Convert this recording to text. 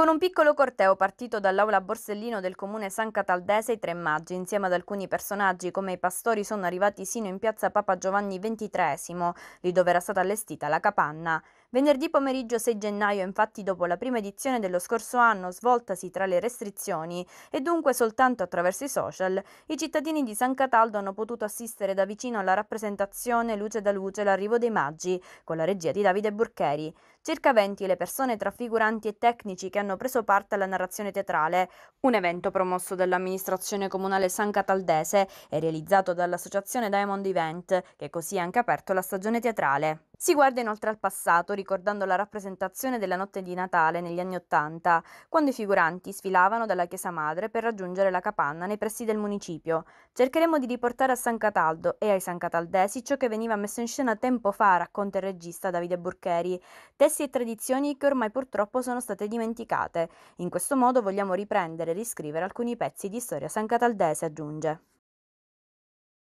Con un piccolo corteo partito dall'aula Borsellino del comune San Cataldese, i tre maggi, insieme ad alcuni personaggi come i pastori, sono arrivati sino in piazza Papa Giovanni XXIII, lì dove era stata allestita la capanna. Venerdì pomeriggio 6 gennaio, infatti, dopo la prima edizione dello scorso anno svoltasi tra le restrizioni e dunque soltanto attraverso i social, i cittadini di San Cataldo hanno potuto assistere da vicino alla rappresentazione luce da luce l'arrivo dei maggi, con la regia di Davide Burcheri. Circa 20 le persone tra figuranti e tecnici che hanno preso parte alla narrazione teatrale, un evento promosso dall'amministrazione comunale San Cataldese e realizzato dall'associazione Diamond Event, che così ha anche aperto la stagione teatrale. Si guarda inoltre al passato, ricordando la rappresentazione della notte di Natale negli anni Ottanta, quando i figuranti sfilavano dalla chiesa madre per raggiungere la capanna nei pressi del municipio. Cercheremo di riportare a San Cataldo e ai San Cataldesi ciò che veniva messo in scena tempo fa, racconta il regista Davide Burcheri, testi e tradizioni che ormai purtroppo sono state dimenticate. In questo modo vogliamo riprendere e riscrivere alcuni pezzi di storia san cataldese, aggiunge.